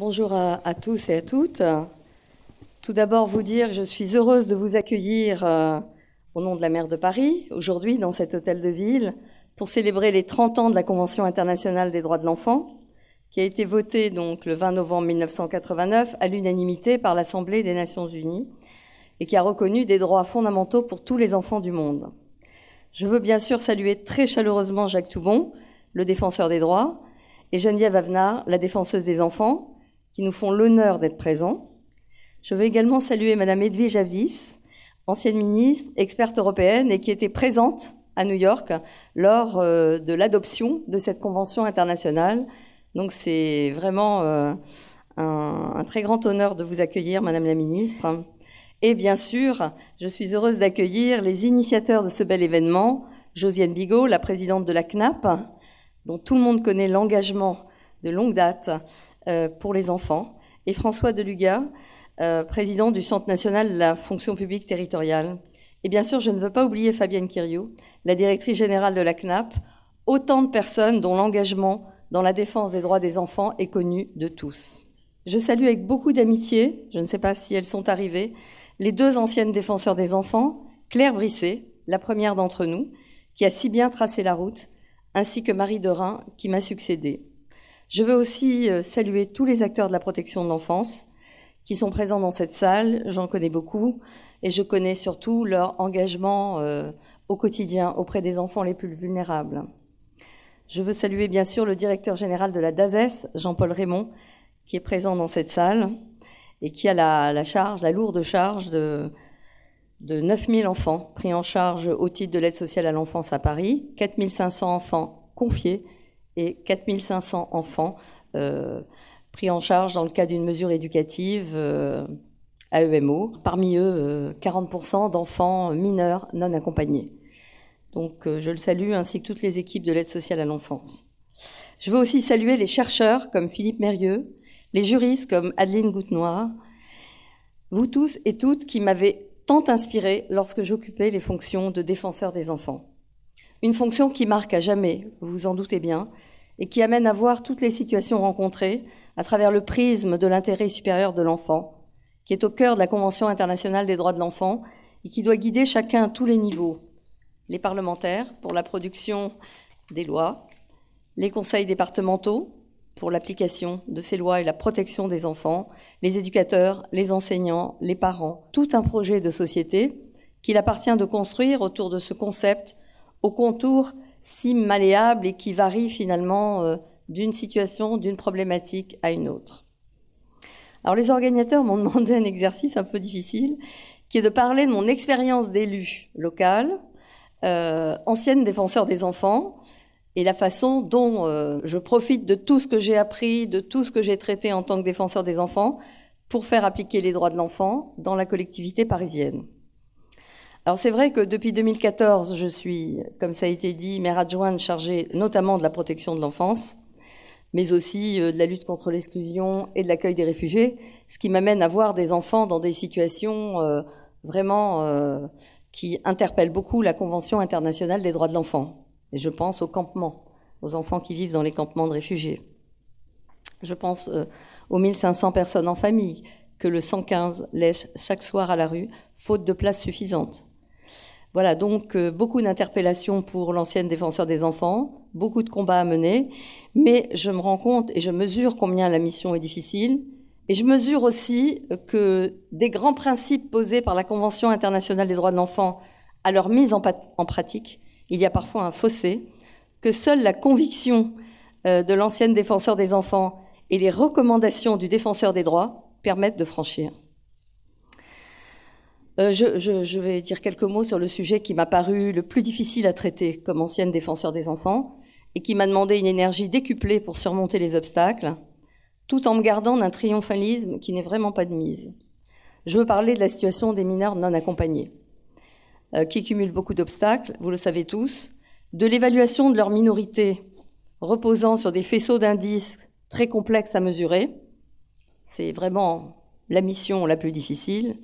Bonjour à, tous et à toutes. Tout d'abord, vous dire que je suis heureuse de vous accueillir euh, au nom de la maire de Paris, aujourd'hui dans cet hôtel de ville, pour célébrer les 30 ans de la Convention internationale des droits de l'enfant, qui a été votée donc le 20 novembre 1989 à l'unanimité par l'Assemblée des Nations Unies et qui a reconnu des droits fondamentaux pour tous les enfants du monde. Je veux bien sûr saluer très chaleureusement Jacques Toubon, le défenseur des droits, et Geneviève Avenard, la défenseuse des enfants, nous font l'honneur d'être présents. Je veux également saluer Madame Edwige javis ancienne ministre, experte européenne et qui était présente à New York lors euh, de l'adoption de cette convention internationale. Donc c'est vraiment euh, un, un, très grand honneur de vous accueillir, Madame la ministre. Et bien sûr, je suis heureuse d'accueillir les initiateurs de ce bel événement, Josiane Bigot, la présidente de la CNAP, dont tout le monde connaît l'engagement de longue date euh, pour les enfants, et François Deluga, euh, président du Centre national de la fonction publique territoriale. Et bien sûr, je ne veux pas oublier Fabienne Kiriou, la directrice générale de la CNAP, autant de personnes dont l'engagement dans la défense des droits des enfants est connu de tous. Je salue avec beaucoup d'amitié, je ne sais pas si elles sont arrivées, les deux anciennes défenseurs des enfants, Claire Brissé, la première d'entre nous, qui a si bien tracé la route, ainsi que Marie Dorin, qui m'a succédé. Je veux aussi euh, saluer tous les acteurs de la protection de l'enfance qui sont présents dans cette salle. J'en connais beaucoup et je connais surtout leur engagement euh, au quotidien auprès des enfants les plus vulnérables. Je veux saluer bien sûr le directeur général de la DASES, Jean-Paul Raymond, qui est présent dans cette salle et qui a la, charge, la lourde charge de, de 9000 enfants pris en charge au titre de l'aide sociale à l'enfance à Paris, 4500 enfants confiés et 4500 enfants euh, pris en charge dans le cadre d'une mesure éducative à euh, EMO. Parmi eux, 40% euh, d'enfants mineurs non accompagnés. Donc je le salue ainsi que toutes les équipes de l'aide sociale à l'enfance. Je veux aussi saluer les chercheurs comme Philippe Mérieux, les juristes comme Adeline Goutenoir, vous tous et toutes qui m'avez tant inspiré lorsque j'occupais les fonctions de défenseur des enfants. Une fonction qui marque à jamais, vous vous en doutez bien, et qui amène à voir toutes les situations rencontrées à travers le prisme de l'intérêt supérieur de l'enfant, qui est au cœur de la Convention internationale des droits de l'enfant et qui doit guider chacun à tous les niveaux. Les parlementaires pour la production des lois, les conseils départementaux pour l'application de ces lois et la protection des enfants, les éducateurs, les enseignants, les parents, tout un projet de société qu'il appartient de construire autour de ce concept au contour si malléable et qui varie finalement euh, d'une situation, d'une problématique à une autre. Alors les organisateurs m'ont demandé un exercice un peu difficile, qui est de parler de mon expérience d'élu local, euh, ancienne défenseur des enfants, et la façon dont euh, je profite de tout ce que j'ai appris, de tout ce que j'ai traité en tant que défenseur des enfants, pour faire appliquer les droits de l'enfant dans la collectivité parisienne. Alors c'est vrai que depuis 2014, je suis, comme ça a été dit, maire adjointe chargée notamment de la protection de l'enfance, mais aussi euh, de la lutte contre l'exclusion et de l'accueil des réfugiés, ce qui m'amène à voir des enfants dans des situations euh, vraiment euh, qui interpellent beaucoup la Convention internationale des droits de l'enfant. Et je pense aux campements, aux enfants qui vivent dans les campements de réfugiés. Je pense aux 1500 personnes en famille que le 115 laisse chaque soir à la rue, faute de place suffisante. Voilà, donc euh, beaucoup d'interpellations pour l'ancienne défenseur des enfants, beaucoup de combats à mener, mais je me rends compte et je mesure combien la mission est difficile, et je mesure aussi euh, que des grands principes posés par la Convention internationale des droits de l'enfant à leur mise en, pratique, il y a parfois un fossé, que seule la conviction euh, de l'ancienne défenseur des enfants et les recommandations du défenseur des droits permettent de franchir. Euh, je, vais dire quelques mots sur le sujet qui m'a paru le plus difficile à traiter comme ancienne défenseur des enfants et qui m'a demandé une énergie décuplée pour surmonter les obstacles, tout en me gardant d'un triomphalisme qui n'est vraiment pas de mise. Je veux parler de la situation des mineurs non accompagnés, euh, qui cumulent beaucoup d'obstacles, vous le savez tous, de l'évaluation de leur minorité reposant sur des faisceaux d'indices très complexes à mesurer. C'est vraiment la mission la plus difficile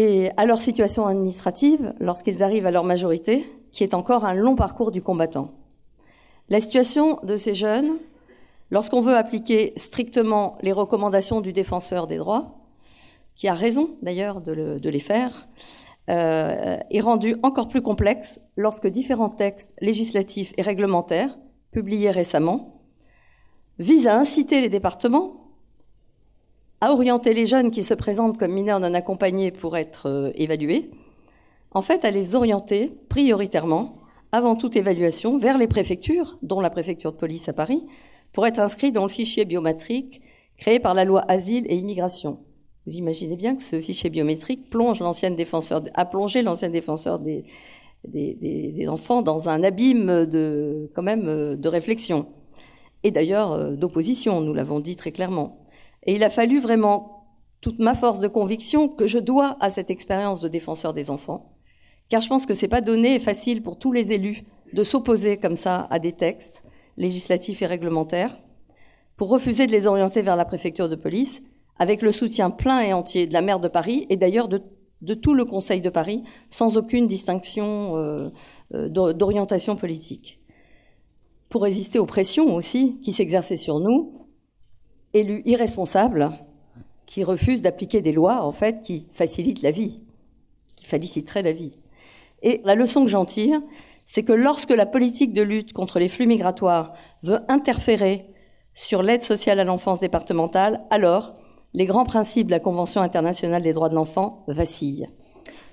et à leur situation administrative lorsqu'ils arrivent à leur majorité, qui est encore un long parcours du combattant. La situation de ces jeunes, lorsqu'on veut appliquer strictement les recommandations du défenseur des droits, qui a raison d'ailleurs de, les faire, euh, est rendue encore plus complexe lorsque différents textes législatifs et réglementaires, publiés récemment, visent à inciter les départements à orienter les jeunes qui se présentent comme mineurs non accompagnés pour être euh, évalués, en fait, à les orienter prioritairement, avant toute évaluation, vers les préfectures, dont la préfecture de police à Paris, pour être inscrits dans le fichier biométrique créé par la loi Asile et Immigration. Vous imaginez bien que ce fichier biométrique plonge l'ancienne défenseur, a plongé l'ancien défenseur des, des, des, enfants dans un abîme de, quand même, euh, de réflexion. Et d'ailleurs, euh, d'opposition, nous l'avons dit très clairement. Et il a fallu vraiment toute ma force de conviction que je dois à cette expérience de défenseur des enfants, car je pense que c'est pas donné et facile pour tous les élus de s'opposer comme ça à des textes législatifs et réglementaires pour refuser de les orienter vers la préfecture de police avec le soutien plein et entier de la maire de Paris et d'ailleurs de, tout le Conseil de Paris sans aucune distinction euh, euh, d'orientation politique. Pour résister aux pressions aussi qui s'exerçaient sur nous, élus irresponsables qui refusent d'appliquer des lois, en fait, qui facilitent la vie, qui faciliteraient la vie. Et la leçon que j'en tire, c'est que lorsque la politique de lutte contre les flux migratoires veut interférer sur l'aide sociale à l'enfance départementale, alors les grands principes de la Convention internationale des droits de l'enfant vacillent.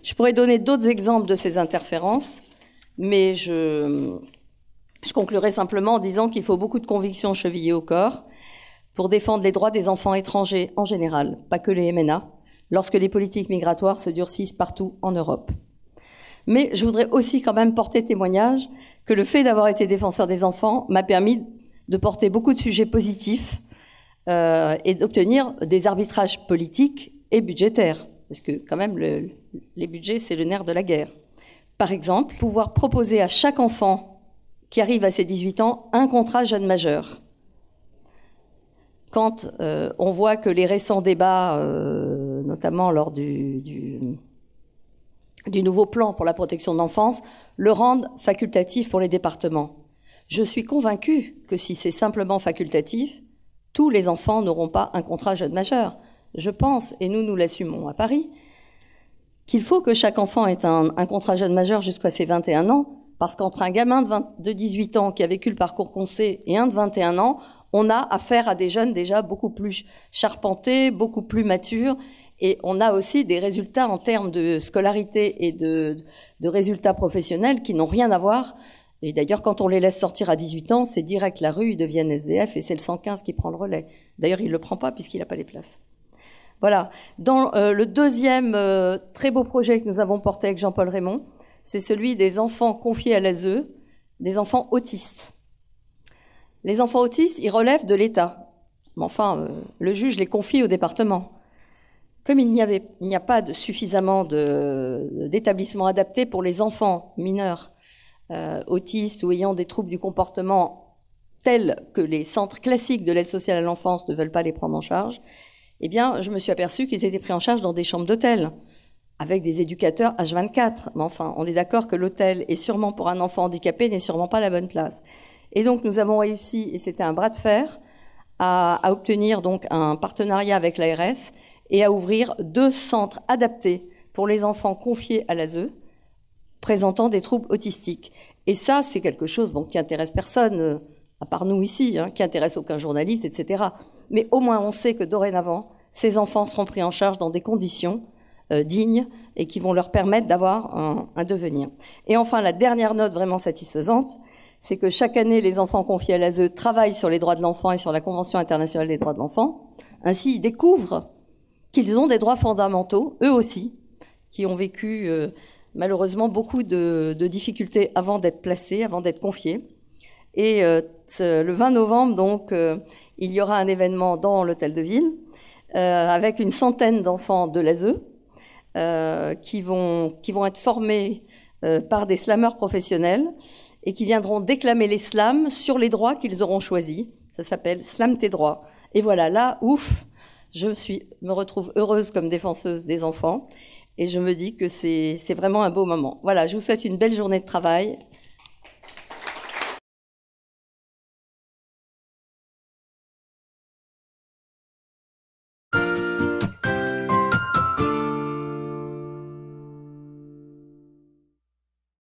Je pourrais donner d'autres exemples de ces interférences, mais je, je conclurai simplement en disant qu'il faut beaucoup de convictions chevillées au corps pour défendre les droits des enfants étrangers en général, pas que les MNA, lorsque les politiques migratoires se durcissent partout en Europe. Mais je voudrais aussi quand même porter témoignage que le fait d'avoir été défenseur des enfants m'a permis de porter beaucoup de sujets positifs euh, et d'obtenir des arbitrages politiques et budgétaires, parce que quand même les budgets, c'est le nerf de la guerre. Par exemple, pouvoir proposer à chaque enfant qui arrive à ses 18 ans un contrat jeune majeur, quand euh, on voit que les récents débats, euh, notamment lors du, nouveau plan pour la protection de l'enfance, le rendent facultatif pour les départements. Je suis convaincue que si c'est simplement facultatif, tous les enfants n'auront pas un contrat jeune majeur. Je pense, et nous nous l'assumons à Paris, qu'il faut que chaque enfant ait un, contrat jeune majeur jusqu'à ses 21 ans, parce qu'entre un gamin de, de 18 ans qui a vécu le parcours qu'on sait et un de 21 ans, on a affaire à des jeunes déjà beaucoup plus charpentés, beaucoup plus matures. Et on a aussi des résultats en termes de scolarité et de, résultats professionnels qui n'ont rien à voir. Et d'ailleurs, quand on les laisse sortir à 18 ans, c'est direct la rue, ils deviennent SDF et c'est le 115 qui prend le relais. D'ailleurs, il ne le prend pas puisqu'il n'a pas les places. Voilà. Dans euh, le deuxième euh, très beau projet que nous avons porté avec Jean-Paul Raymond, c'est celui des enfants confiés à l'ASE, des enfants autistes. Les enfants autistes, ils relèvent de l'État. Mais enfin, euh, le juge les confie au département. Comme il n'y, avait, il n'y a pas de, suffisamment de, d'établissements adaptés pour les enfants mineurs euh, autistes ou ayant des troubles du comportement tels que les centres classiques de l'aide sociale à l'enfance ne veulent pas les prendre en charge, eh bien, je me suis aperçue qu'ils étaient pris en charge dans des chambres d'hôtel avec des éducateurs H24. Mais enfin, on est d'accord que l'hôtel est sûrement pour un enfant handicapé n'est sûrement pas la bonne place. Et donc nous avons réussi, et c'était un bras de fer, à, obtenir donc un partenariat avec l'ARS et à ouvrir deux centres adaptés pour les enfants confiés à l'ASE présentant des troubles autistiques. Et ça, c'est quelque chose qui intéresse personne, euh, à part nous ici, hein, qui intéresse aucun journaliste, etc. Mais au moins on sait que dorénavant, ces enfants seront pris en charge dans des conditions euh, dignes et qui vont leur permettre d'avoir un, devenir. Et enfin, la dernière note vraiment satisfaisante, c'est que chaque année, les enfants confiés à l'ASE travaillent sur les droits de l'enfant et sur la Convention internationale des droits de l'enfant. Ainsi, ils découvrent qu'ils ont des droits fondamentaux, eux aussi, qui ont vécu euh, malheureusement beaucoup de, difficultés avant d'être placés, avant d'être confiés. Et euh, le 20 novembre, donc, euh, il y aura un événement dans l'hôtel de ville avec une centaine d'enfants de l'ASE qui, vont, qui vont être formés par des slammeurs professionnels et qui viendront déclamer les slams sur les droits qu'ils auront choisis. Ça s'appelle Slam tes droits. Et voilà, là, ouf, je suis, me retrouve heureuse comme défenseuse des enfants et je me dis que c'est vraiment un beau moment. Voilà, je vous souhaite une belle journée de travail.